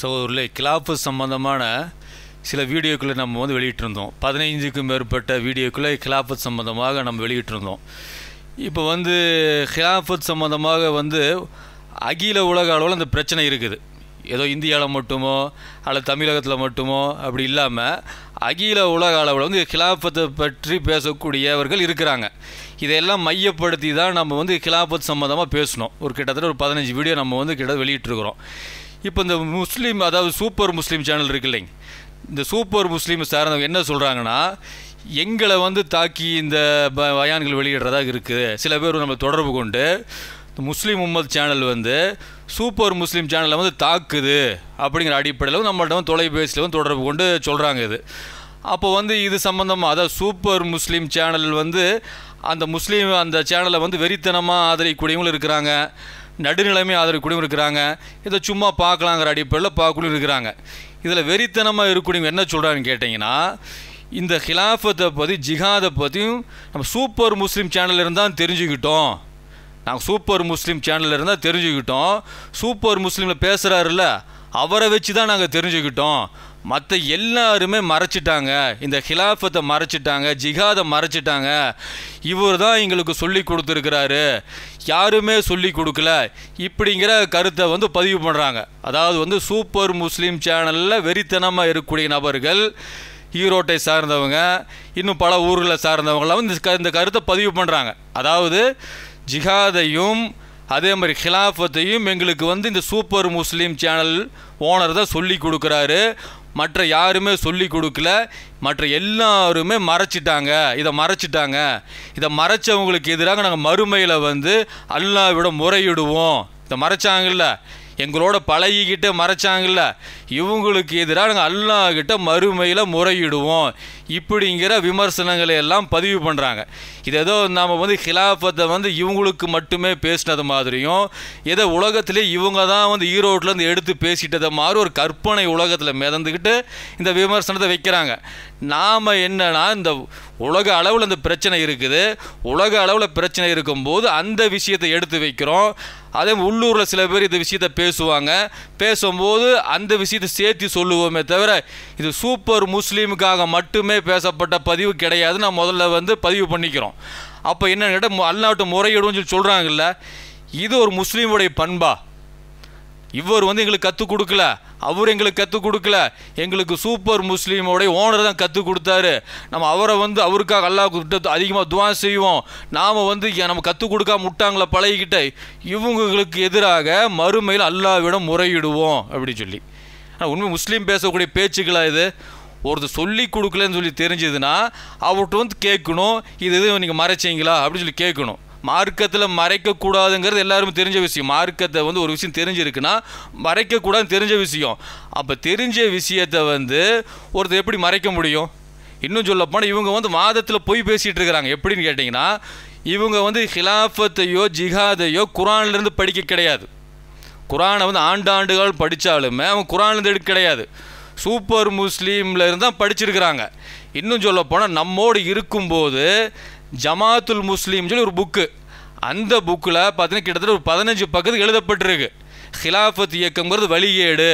சகோதரில் clap சம்பந்தமான சில வீடியோக்களை நம்ம வந்து வெளியிட்டிருந்தோம் பதினைஞ்சுக்கும் மேற்பட்ட வீடியோக்களை கிலாஃபத் சம்மந்தமாக நம்ம வெளியிட்டிருந்தோம் இப்போ வந்து ஹிலாஃபத் சம்மந்தமாக வந்து அகில உலக அளவில் இந்த பிரச்சனை இருக்குது ஏதோ இந்தியாவில் மட்டுமோ அல்லது தமிழகத்தில் மட்டுமோ அப்படி இல்லாமல் அகில உலக அளவில் வந்து ஹிலாஃபத்தை பற்றி பேசக்கூடியவர்கள் இருக்கிறாங்க இதையெல்லாம் மையப்படுத்தி தான் நம்ம வந்து கிலாபத் சம்மந்தமாக பேசணும் ஒரு கிட்டத்தட்ட ஒரு பதினஞ்சு வீடியோ நம்ம வந்து கிட்ட வெளியிட்டிருக்கிறோம் இப்போ இந்த முஸ்லீம் அதாவது சூப்பர் முஸ்லீம் சேனல் இருக்கு இல்லைங்க இந்த சூப்பர் முஸ்லீம் சார்ந்தவங்க என்ன சொல்கிறாங்கன்னா எங்களை வந்து தாக்கி இந்த பயான்கள் வெளியிடுறதாக இருக்குது சில பேர் நம்ம தொடர்பு கொண்டு முஸ்லீம் உம்மத் சேனல் வந்து சூப்பர் முஸ்லீம் சேனலை வந்து தாக்குது அப்படிங்கிற அடிப்படையில் நம்மள்ட்ட வந்து தொலைபேசியில் வந்து தொடர்பு கொண்டு சொல்கிறாங்க இது அப்போ வந்து இது சம்மந்தமாக அதாவது சூப்பர் முஸ்லீம் சேனல் வந்து அந்த முஸ்லீம் அந்த சேனலை வந்து வெறித்தனமாக ஆதரிக்கக்கூடியவங்களும் இருக்கிறாங்க நடுநிலைமை ஆதரவுக்கூடியவங்க இருக்கிறாங்க இதை சும்மா பார்க்கலாங்கிற அடிப்படையில் பார்க்கக்கூடிய இருக்கிறாங்க இதில் வெறித்தனமாக இருக்கக்கூடியவங்க என்ன சொல்கிறான்னு கேட்டிங்கன்னா இந்த ஹிலாஃபத்தை பற்றி ஜிஹாதை பற்றியும் நம்ம சூப்பர் முஸ்லீம் சேனல் இருந்தால் தெரிஞ்சுக்கிட்டோம் நாங்கள் சூப்பர் முஸ்லீம் சேனலில் இருந்தால் தெரிஞ்சுக்கிட்டோம் சூப்பர் முஸ்லீமில் பேசுகிறாருல்ல அவரை வச்சு தான் நாங்கள் தெரிஞ்சுக்கிட்டோம் மற்ற எல்லாருமே மறைச்சிட்டாங்க இந்த ஹிலாஃபத்தை மறைச்சிட்டாங்க ஜிகாதை மறைச்சிட்டாங்க இவர் தான் எங்களுக்கு சொல்லி கொடுத்துருக்கிறாரு யாருமே சொல்லி கொடுக்கல இப்படிங்கிற கருத்தை வந்து பதிவு பண்ணுறாங்க அதாவது வந்து சூப்பர் முஸ்லீம் சேனலில் வெறித்தனமாக இருக்கக்கூடிய நபர்கள் ஈரோட்டை சார்ந்தவங்க இன்னும் பல ஊர்களை சார்ந்தவங்களாம் இந்த கருத்தை பதிவு பண்ணுறாங்க அதாவது ஜிகாதையும் அதே மாதிரி ஹிலாஃபத்தையும் எங்களுக்கு வந்து இந்த சூப்பர் முஸ்லீம் சேனல் ஓனர் தான் சொல்லி கொடுக்குறாரு மற்ற யாருமே சொல்லி கொடுக்கல மற்ற எல்லாருமே மறைச்சிட்டாங்க இதை மறைச்சிட்டாங்க இதை மறைச்சவங்களுக்கு எதிராக நாங்கள் மறுமையில் வந்து அல்லாவிட முறையிடுவோம் இதை மறைச்சாங்கல்ல எங்களோட பழகிக்கிட்டு மறைச்சாங்கல்ல இவங்களுக்கு எதிராக நாங்கள் அல்லாக்கிட்ட மறுமையில் முறையிடுவோம் இப்படிங்கிற விமர்சனங்களை எல்லாம் பதிவு பண்ணுறாங்க இது ஏதோ நாம் வந்து ஹிலாஃபத்தை வந்து இவங்களுக்கு மட்டுமே பேசினது மாதிரியும் ஏதோ உலகத்திலே இவங்க தான் வந்து ஈரோட்டிலேருந்து எடுத்து பேசிட்டதை மாதிரி ஒரு கற்பனை உலகத்தில் மிதந்துக்கிட்டு இந்த விமர்சனத்தை வைக்கிறாங்க நாம் என்னென்னா இந்த உலக அளவில் இந்த பிரச்சனை இருக்குது உலக அளவில் பிரச்சனை இருக்கும்போது அந்த விஷயத்தை எடுத்து வைக்கிறோம் அதே உள்ளூரில் சில பேர் இந்த விஷயத்த பேசுவாங்க பேசும்போது அந்த விஷயத்தை சேர்த்து சொல்லுவோமே தவிர இது சூப்பர் முஸ்லீமுக்காக மட்டுமே பேசப்பட்ட பதிவு கிடையாது நான் முதல்ல வந்து பதிவு பண்ணிக்கிறோம் அப்போ என்னென்ன கேட்டால் அல்நாட்டு முறையிடும் சொல்லி சொல்கிறாங்கல்ல இது ஒரு முஸ்லீமுடைய பண்பா இவர் வந்து எங்களுக்கு கற்றுக் கொடுக்கல அவர் எங்களுக்கு கற்றுக் கொடுக்கல எங்களுக்கு சூப்பர் முஸ்லீமோடைய ஓனர் தான் கற்றுக் கொடுத்தாரு நம்ம அவரை வந்து அவருக்காக அல்லா கிட்ட அதிகமாக துவா செய்வோம் நாம் வந்து நம்ம கற்றுக் கொடுக்காம விட்டாங்களே பழகிக்கிட்ட இவங்களுக்கு எதிராக மறுமையில் அல்லாவிடம் முறையிடுவோம் அப்படின்னு சொல்லி ஆனால் உண்மை முஸ்லீம் பேசக்கூடிய பேச்சுக்களாக இது ஒருத்தர் சொல்லி கொடுக்கலன்னு சொல்லி தெரிஞ்சதுன்னா அவர்கிட்ட வந்து கேட்கணும் இது எதுவும் நீங்கள் மறைச்சிங்களா அப்படின்னு சொல்லி கேட்கணும் மார்க்கத்தில் மறைக்கக்கூடாதுங்கிறது எல்லாருமே தெரிஞ்ச விஷயம் மார்க்கத்தை வந்து ஒரு விஷயம் தெரிஞ்சிருக்குன்னா மறைக்கக்கூடாதுன்னு தெரிஞ்ச விஷயம் அப்போ தெரிஞ்ச விஷயத்தை வந்து ஒருத்தர் எப்படி மறைக்க முடியும் இன்னும் சொல்லப்போனால் இவங்க வந்து வாதத்தில் போய் பேசிகிட்டு இருக்கிறாங்க எப்படின்னு கேட்டிங்கன்னா இவங்க வந்து ஹிலாஃபத்தையோ ஜிஹாதையோ குரான்லேருந்து படிக்க கிடையாது குரானை வந்து ஆண்டாண்டுகள் படித்தாலுமே அவங்க குரான்லேருந்து எடுக்க கிடையாது சூப்பர் முஸ்லீமில் இருந்தால் படிச்சிருக்கிறாங்க இன்னும் சொல்லப்போனால் நம்மோடு இருக்கும்போது ஜமாத்துல் முஸ்லீம் சொல்லி ஒரு புக்கு அந்த புக்கில் பார்த்தீங்கன்னா கிட்டத்தட்ட ஒரு பதினஞ்சு பக்கத்துக்கு எழுதப்பட்டிருக்கு ஹிலாஃபத் இயக்கங்கிறது வழிகேடு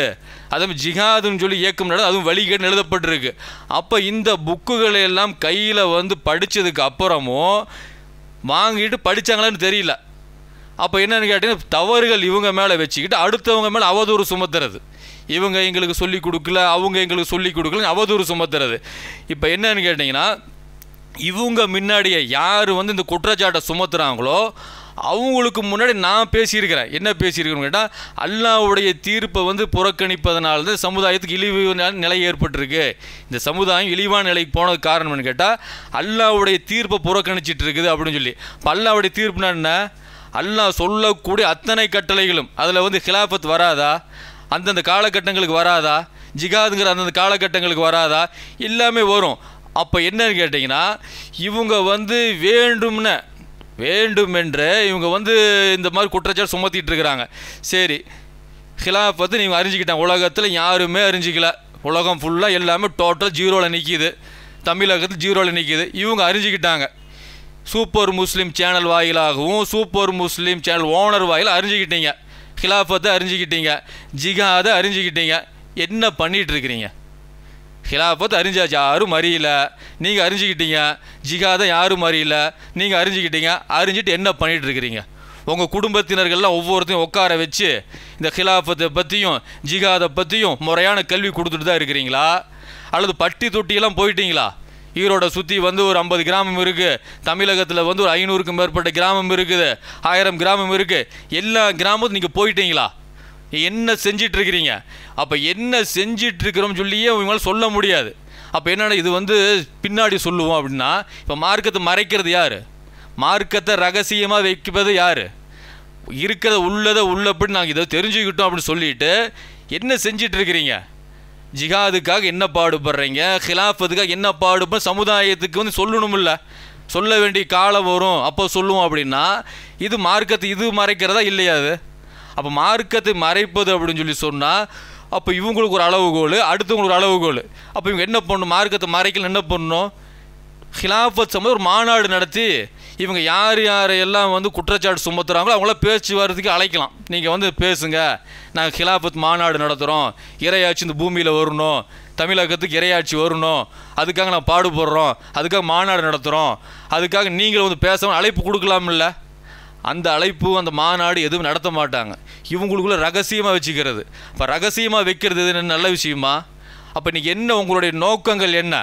அதுவும் ஜிஹாதுன்னு சொல்லி இயக்கம் நடந்தது அதுவும் வழிகேடுன்னு எழுதப்பட்டிருக்கு அப்போ இந்த புக்குகளை எல்லாம் கையில் வந்து படித்ததுக்கு அப்புறமும் வாங்கிட்டு படித்தாங்களான்னு தெரியல அப்போ என்னென்னு கேட்டிங்கன்னா தவறுகள் இவங்க மேலே வச்சுக்கிட்டு அடுத்தவங்க மேலே அவதூறு சுமத்துறது இவங்க எங்களுக்கு சொல்லிக் கொடுக்கல அவங்க எங்களுக்கு சொல்லிக் கொடுக்கலன்னு அவதூறு சுமத்துறது இப்போ என்னென்னு கேட்டிங்கன்னா இவங்க முன்னாடியே யார் வந்து இந்த குற்றச்சாட்டை சுமத்துகிறாங்களோ அவங்களுக்கு முன்னாடி நான் பேசியிருக்கிறேன் என்ன பேசியிருக்கேன்னு கேட்டால் அல்லாவுடைய தீர்ப்பை வந்து புறக்கணிப்பதனால தான் சமுதாயத்துக்கு இழிவு நிலை ஏற்பட்டிருக்கு இந்த சமுதாயம் இழிவான நிலைக்கு போனது காரணம்னு கேட்டால் அல்லாவுடைய தீர்ப்பை புறக்கணிச்சிட்டு இருக்குது அப்படின்னு சொல்லி இப்போ அல்லாவுடைய தீர்ப்புனா என்ன அல்லாஹ் சொல்லக்கூடிய அத்தனை கட்டளைகளும் அதில் வந்து ஹிலாஃபத் வராதா அந்தந்த காலகட்டங்களுக்கு வராதா ஜிகாதுங்கிற அந்தந்த காலகட்டங்களுக்கு வராதா எல்லாமே வரும் அப்போ என்னன்னு கேட்டிங்கன்னா இவங்க வந்து வேண்டும்னு வேண்டுமென்று இவங்க வந்து இந்த மாதிரி குற்றச்சாட்டு சுமத்திட்டு இருக்கிறாங்க சரி ஹிலாஃப் வந்து நீங்கள் அறிஞ்சிக்கிட்டேன் உலகத்தில் யாருமே அறிஞ்சிக்கல உலகம் ஃபுல்லாக எல்லாமே டோட்டல் ஜீரோவில் நிற்கிது தமிழகத்தில் ஜீரோவில் நிற்கிது இவங்க அறிஞ்சிக்கிட்டாங்க சூப்பர் முஸ்லீம் சேனல் வாயிலாகவும் சூப்பர் முஸ்லீம் சேனல் ஓனர் வாயில் அறிஞ்சிக்கிட்டீங்க ஹிலாஃபத்தை அறிஞ்சிக்கிட்டீங்க ஜிகாதை அறிஞ்சிக்கிட்டீங்க என்ன பண்ணிகிட்ருக்கிறீங்க ஹிலாஃபத் அறிஞ்சாச்சு யாரும் அறியல நீங்கள் அறிஞ்சிக்கிட்டீங்க ஜிகாதை யாரும் அறியல நீங்கள் அறிஞ்சிக்கிட்டீங்க அறிஞ்சிட்டு என்ன பண்ணிகிட்டு இருக்கிறீங்க உங்கள் குடும்பத்தினர்கள்லாம் ஒவ்வொருத்தையும் உட்கார வச்சு இந்த ஹிலாஃபத்தை பற்றியும் ஜிகாதை பற்றியும் முறையான கல்வி கொடுத்துட்டு தான் இருக்கிறீங்களா அல்லது பட்டி தொட்டியெல்லாம் போயிட்டீங்களா ஈரோட சுற்றி வந்து ஒரு ஐம்பது கிராமம் இருக்குது தமிழகத்தில் வந்து ஒரு ஐநூறுக்கும் மேற்பட்ட கிராமம் இருக்குது ஆயிரம் கிராமம் இருக்குது எல்லா கிராமத்தும் நீங்கள் போயிட்டீங்களா என்ன இருக்கிறீங்க அப்போ என்ன இருக்கிறோம் சொல்லியே இவங்களால் சொல்ல முடியாது அப்போ என்னென்னா இது வந்து பின்னாடி சொல்லுவோம் அப்படின்னா இப்போ மார்க்கத்தை மறைக்கிறது யார் மார்க்கத்தை ரகசியமாக வைப்பது யார் இருக்கிறத உள்ளதை உள்ளப்படி நாங்கள் இதை தெரிஞ்சுக்கிட்டோம் அப்படின்னு சொல்லிட்டு என்ன இருக்கிறீங்க ஜிகாதுக்காக என்ன பாடுபடுறீங்க ஹிலாஃபத்துக்காக என்ன பாடுப சமுதாயத்துக்கு வந்து சொல்லணுமில்ல சொல்ல வேண்டிய காலம் வரும் அப்போ சொல்லுவோம் அப்படின்னா இது மார்க்கத்தை இது மறைக்கிறதா இல்லையா அது அப்போ மார்க்கத்தை மறைப்பது அப்படின்னு சொல்லி சொன்னால் அப்போ இவங்களுக்கு ஒரு அளவுகோல் அடுத்தவங்களுக்கு ஒரு அளவுகோல் அப்போ இவங்க என்ன பண்ணணும் மார்க்கத்தை மறைக்கல என்ன பண்ணணும் ஹிலாஃபத் சம்பந்த ஒரு மாநாடு நடத்தி இவங்க யார் யார் எல்லாம் வந்து குற்றச்சாட்டு சுமத்துகிறாங்களோ அவங்களாம் பேச்சு வர்றதுக்கு அழைக்கலாம் நீங்கள் வந்து பேசுங்க நாங்கள் ஹிலாஃபத் மாநாடு நடத்துகிறோம் இறையாட்சி இந்த பூமியில் வரணும் தமிழகத்துக்கு இறையாட்சி வரணும் அதுக்காக நான் பாடுபடுறோம் அதுக்காக மாநாடு நடத்துகிறோம் அதுக்காக நீங்களும் வந்து பேசாமல் அழைப்பு கொடுக்கலாமில்ல அந்த அழைப்பு அந்த மாநாடு எதுவும் நடத்த மாட்டாங்க இவங்களுக்குள்ள ரகசியமாக வச்சுக்கிறது அப்போ ரகசியமாக வைக்கிறது நல்ல விஷயமா அப்போ நீங்கள் என்ன உங்களுடைய நோக்கங்கள் என்ன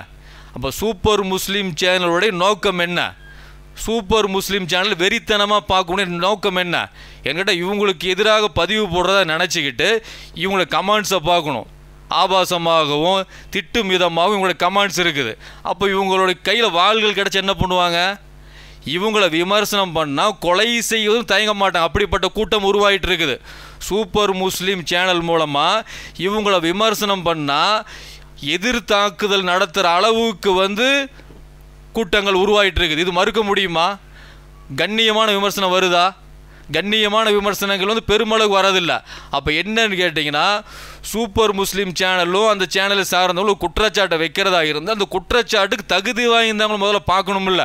அப்போ சூப்பர் முஸ்லீம் சேனலுடைய நோக்கம் என்ன சூப்பர் முஸ்லீம் சேனல் வெறித்தனமாக பார்க்கணும் நோக்கம் என்ன என்கிட்ட இவங்களுக்கு எதிராக பதிவு போடுறதா நினச்சிக்கிட்டு இவங்களை கமெண்ட்ஸை பார்க்கணும் ஆபாசமாகவும் திட்டும் விதமாகவும் இவங்களோட கமெண்ட்ஸ் இருக்குது அப்போ இவங்களுடைய கையில் வாள்கள் கிடச்சி என்ன பண்ணுவாங்க இவங்களை விமர்சனம் பண்ணால் கொலை செய்வதும் தயங்க மாட்டாங்க அப்படிப்பட்ட கூட்டம் உருவாகிட்டு இருக்குது சூப்பர் முஸ்லீம் சேனல் மூலமாக இவங்களை விமர்சனம் பண்ணால் எதிர் தாக்குதல் நடத்துகிற அளவுக்கு வந்து கூட்டங்கள் உருவாகிட்டு இருக்குது இது மறுக்க முடியுமா கண்ணியமான விமர்சனம் வருதா கண்ணியமான விமர்சனங்கள் வந்து பெருமளவு வரதில்லை அப்போ என்னன்னு கேட்டிங்கன்னா சூப்பர் முஸ்லீம் சேனலும் அந்த சேனலை சார்ந்தவங்களும் குற்றச்சாட்டை வைக்கிறதா இருந்தால் அந்த குற்றச்சாட்டுக்கு தகுதி வாய்ந்தவங்களும் முதல்ல பார்க்கணும்ல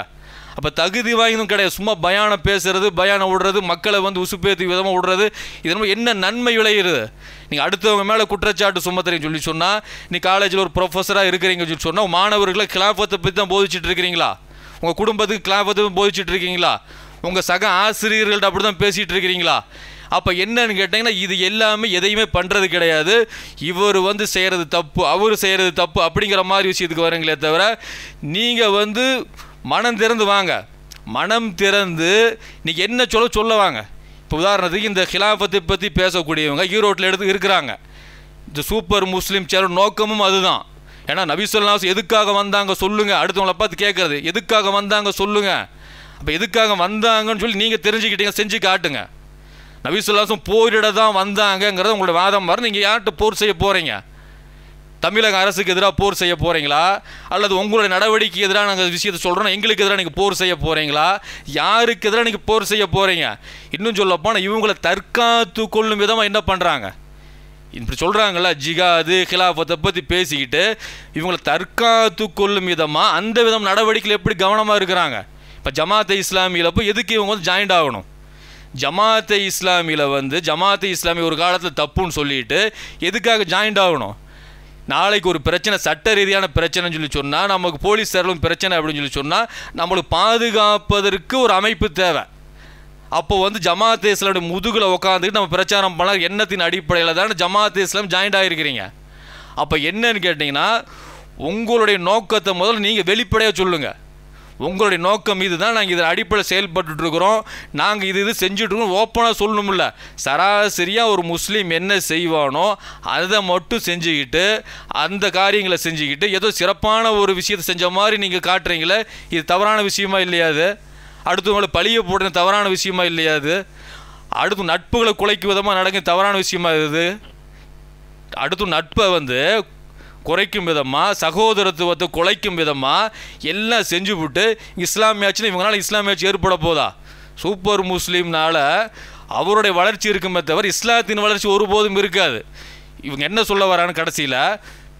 அப்போ தகுதி வாய்ந்தும் கிடையாது சும்மா பயானம் பேசுகிறது பயானம் விடுறது மக்களை வந்து உசுப்பேத்தி விதமாக விடுறது இதனால் என்ன நன்மை விளையிறது நீங்கள் அடுத்தவங்க மேலே குற்றச்சாட்டு சுமத்துறீங்க சொல்லி சொன்னால் நீ காலேஜில் ஒரு ப்ரொஃபஸராக இருக்கிறீங்க சொல்லி சொன்னால் மாணவர்களை கிளாபத்தை பற்றி தான் போதிச்சுட்டு இருக்கிறீங்களா உங்கள் குடும்பத்துக்கு கிளாபத்தை போதிச்சுட்டு இருக்கீங்களா உங்கள் சக ஆசிரியர்கள்ட்ட அப்படி தான் பேசிகிட்டு இருக்கிறீங்களா அப்போ என்னன்னு கேட்டிங்கன்னா இது எல்லாமே எதையுமே பண்ணுறது கிடையாது இவர் வந்து செய்கிறது தப்பு அவர் செய்கிறது தப்பு அப்படிங்கிற மாதிரி விஷயத்துக்கு வரீங்களே தவிர நீங்கள் வந்து மனம் திறந்து வாங்க மனம் திறந்து இன்றைக்கி என்ன சொல்ல சொல்ல வாங்க இப்போ உதாரணத்துக்கு இந்த ஹிலாஃபத்தை பற்றி பேசக்கூடியவங்க ஈரோட்டில் எடுத்து இருக்கிறாங்க இந்த சூப்பர் முஸ்லீம் சேர நோக்கமும் அதுதான் ஏன்னா நபிசல்லாஸ் எதுக்காக வந்தாங்க சொல்லுங்கள் அடுத்தவங்கள பார்த்து கேட்குறது எதுக்காக வந்தாங்க சொல்லுங்கள் அப்போ எதுக்காக வந்தாங்கன்னு சொல்லி நீங்கள் தெரிஞ்சுக்கிட்டீங்க செஞ்சு காட்டுங்க நபிசுல்லாசும் போரிட தான் வந்தாங்கங்கிறத உங்களோட வாதம் வர நீங்கள் யார்கிட்ட போர் செய்ய போகிறீங்க தமிழக அரசுக்கு எதிராக போர் செய்ய போகிறீங்களா அல்லது உங்களுடைய நடவடிக்கைக்கு எதிராக நாங்கள் விஷயத்தை சொல்கிறோம் எங்களுக்கு எதிராக நீங்கள் போர் செய்ய போகிறீங்களா யாருக்கு எதிராக நீங்கள் போர் செய்ய போகிறீங்க இன்னும் சொல்லப்போனால் இவங்களை தற்காத்து கொள்ளும் விதமாக என்ன பண்ணுறாங்க இப்படி சொல்கிறாங்களா ஜிகாது ஹிலாஃபத்தை பற்றி பேசிக்கிட்டு இவங்களை தற்காத்து கொள்ளும் விதமாக அந்த விதம் நடவடிக்கையில் எப்படி கவனமாக இருக்கிறாங்க இப்போ ஜமாத்தை இஸ்லாமியில் போய் எதுக்கு இவங்க வந்து ஜாயிண்ட் ஆகணும் ஜமாத்தை இஸ்லாமியில் வந்து ஜமாத்தை இஸ்லாமிய ஒரு காலத்தில் தப்புன்னு சொல்லிட்டு எதுக்காக ஜாயின்ட் ஆகணும் நாளைக்கு ஒரு பிரச்சனை சட்ட ரீதியான பிரச்சனைன்னு சொல்லி சொன்னால் நமக்கு போலீஸ் தரலும் பிரச்சனை அப்படின்னு சொல்லி சொன்னால் நம்மளுக்கு பாதுகாப்பதற்கு ஒரு அமைப்பு தேவை அப்போ வந்து ஜமாத் இஸ்லாமுடைய முதுகில் உட்காந்துக்கிட்டு நம்ம பிரச்சாரம் பண்ண எண்ணத்தின் அடிப்படையில் தானே ஜமாத் இஸ்லாம் ஜாயின்ட் ஆகிருக்கிறீங்க அப்போ என்னன்னு கேட்டிங்கன்னா உங்களுடைய நோக்கத்தை முதல்ல நீங்கள் வெளிப்படையாக சொல்லுங்கள் உங்களுடைய நோக்கம் இது தான் நாங்கள் இதில் அடிப்படையில் செயல்பட்டுருக்குறோம் நாங்கள் இது இது செஞ்சுட்ருக்கோம் ஓப்பனாக சொல்லணும்ல சராசரியாக ஒரு முஸ்லீம் என்ன செய்வானோ அதை மட்டும் செஞ்சுக்கிட்டு அந்த காரியங்களை செஞ்சுக்கிட்டு ஏதோ சிறப்பான ஒரு விஷயத்தை செஞ்ச மாதிரி நீங்கள் காட்டுறீங்களே இது தவறான விஷயமா இல்லையாது அடுத்தவங்களை பழியை போடுற தவறான விஷயமா இல்லையாது அடுத்து நட்புகளை குலைக்கும் விதமாக நடக்கும் தவறான விஷயமா இது அடுத்து நட்பை வந்து குறைக்கும் விதமாக சகோதரத்துவத்தை குலைக்கும் விதமாக எல்லாம் செஞ்சு விட்டு இஸ்லாமியாச்சுன்னு இவங்களால் இஸ்லாமியாச்சு ஏற்பட போதா சூப்பர் முஸ்லீம்னால் அவருடைய வளர்ச்சி இருக்குமே தவிர இஸ்லாத்தின் வளர்ச்சி ஒருபோதும் இருக்காது இவங்க என்ன சொல்ல வரான்னு கடைசியில்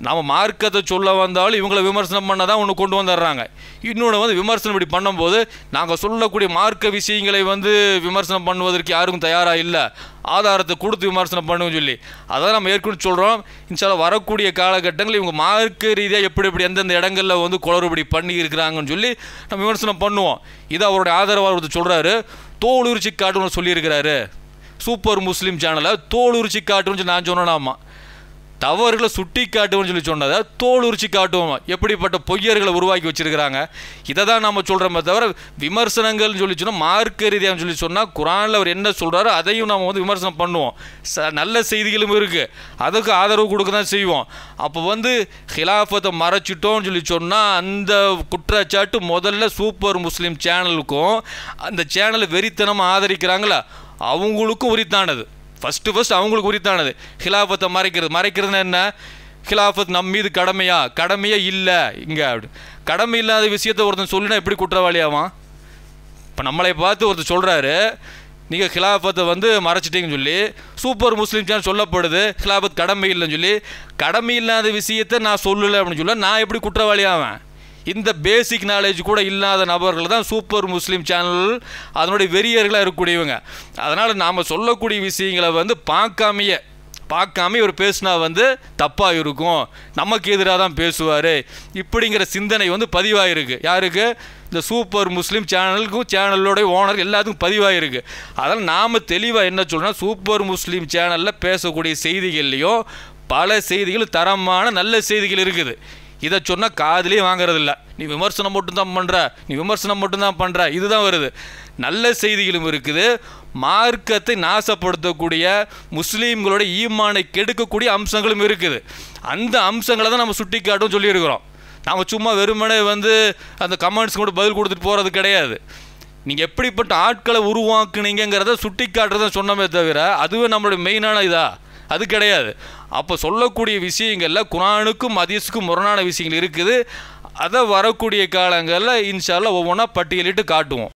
நம்ம மார்க்கத்தை சொல்ல வந்தாலும் இவங்களை விமர்சனம் பண்ண தான் ஒன்று கொண்டு வந்துடுறாங்க இன்னொன்று வந்து விமர்சனம் இப்படி பண்ணும்போது நாங்கள் சொல்லக்கூடிய மார்க்க விஷயங்களை வந்து விமர்சனம் பண்ணுவதற்கு யாரும் தயாராக இல்லை ஆதாரத்தை கொடுத்து விமர்சனம் பண்ணுவோம்னு சொல்லி அதான் நம்ம ஏற்கனவே சொல்கிறோம் இன்சால வரக்கூடிய காலகட்டங்கள் இவங்க மார்க்க ரீதியாக எப்படி எப்படி எந்தெந்த இடங்களில் வந்து குளறுபடி பண்ணி இருக்கிறாங்கன்னு சொல்லி நம்ம விமர்சனம் பண்ணுவோம் இது அவருடைய ஆதரவாளர் சொல்கிறாரு தோளுரிச்சி காட்டுன்னு சொல்லியிருக்கிறாரு சூப்பர் முஸ்லீம் சேனலை தோளுரிச்சி காட்டுன்னு நான் சொன்னேன் ஆமாம் தவறுகளை சுட்டி காட்டுவோம்னு சொல்லி சொன்னதை தோல் உரிச்சு காட்டுவோம் எப்படிப்பட்ட பொய்யர்களை உருவாக்கி வச்சுருக்கிறாங்க இதை தான் நம்ம சொல்கிறோமே தவிர விமர்சனங்கள்னு சொல்லி சொன்னால் மார்க்க ரீதியான்னு சொல்லி சொன்னால் குரானில் அவர் என்ன சொல்கிறாரோ அதையும் நம்ம வந்து விமர்சனம் பண்ணுவோம் ச நல்ல செய்திகளும் இருக்குது அதுக்கு ஆதரவு கொடுக்க தான் செய்வோம் அப்போ வந்து ஹிலாஃபத்தை மறைச்சிட்டோம்னு சொல்லி சொன்னால் அந்த குற்றச்சாட்டு முதல்ல சூப்பர் முஸ்லீம் சேனலுக்கும் அந்த சேனலை வெறித்தனமாக ஆதரிக்கிறாங்களா அவங்களுக்கும் உரித்தானது ஃபஸ்ட்டு ஃபஸ்ட் அவங்களுக்கு உரித்தானது ஹிலாஃபத்தை மறைக்கிறது மறைக்கிறதுனா என்ன ஹிலாஃபத் நம் மீது கடமையா கடமையே இல்லை இங்கே அப்படி கடமை இல்லாத விஷயத்த ஒருத்தன் சொல்லினா எப்படி குற்றவாளி ஆவான் இப்போ நம்மளை பார்த்து ஒருத்தர் சொல்கிறாரு நீங்கள் ஹிலாஃபத்தை வந்து மறைச்சிட்டிங்கன்னு சொல்லி சூப்பர் முஸ்லீம்ஸ்னு சொல்லப்படுது ஹிலாஃபத் கடமை இல்லைன்னு சொல்லி கடமை இல்லாத விஷயத்த நான் சொல்லலை அப்படின்னு சொல்ல நான் எப்படி குற்றவாளியாவேன் இந்த பேசிக் நாலேஜ் கூட இல்லாத நபர்கள் தான் சூப்பர் முஸ்லீம் சேனல் அதனுடைய வெறியர்களாக இருக்கக்கூடியவங்க அதனால் நாம் சொல்லக்கூடிய விஷயங்களை வந்து பார்க்காமையே பார்க்காம இவர் பேசினா வந்து தப்பாக இருக்கும் நமக்கு எதிராக தான் பேசுவார் இப்படிங்கிற சிந்தனை வந்து பதிவாயிருக்கு யாருக்கு இந்த சூப்பர் முஸ்லீம் சேனலுக்கும் சேனலோடைய ஓனர் எல்லாத்துக்கும் பதிவாயிருக்கு அதனால் நாம் தெளிவாக என்ன சொல்லணும் சூப்பர் முஸ்லீம் சேனலில் பேசக்கூடிய செய்திகள்லேயும் பல செய்திகள் தரமான நல்ல செய்திகள் இருக்குது இதை சொன்னால் காதலையும் வாங்குறதில்ல நீ விமர்சனம் மட்டும்தான் பண்ணுற நீ விமர்சனம் மட்டும்தான் பண்ணுற இதுதான் வருது நல்ல செய்திகளும் இருக்குது மார்க்கத்தை நாசப்படுத்தக்கூடிய முஸ்லீம்களோட ஈமானை கெடுக்கக்கூடிய அம்சங்களும் இருக்குது அந்த அம்சங்களை தான் நம்ம சுட்டி காட்டும் சொல்லியிருக்கிறோம் நாம் சும்மா வெறுமனே வந்து அந்த கமெண்ட்ஸ் கூட பதில் கொடுத்துட்டு போகிறது கிடையாது நீங்கள் எப்படிப்பட்ட ஆட்களை உருவாக்குனீங்கிறத சுட்டி காட்டுறதை சொன்னமே தவிர அதுவே நம்மளுடைய மெயினான இதாக அது கிடையாது அப்போ சொல்லக்கூடிய விஷயங்களில் குரானுக்கும் மதியஸுக்கும் முரணான விஷயங்கள் இருக்குது அதை வரக்கூடிய காலங்களில் இன்ஷால்லாம் ஒவ்வொன்றா பட்டியலிட்டு காட்டுவோம்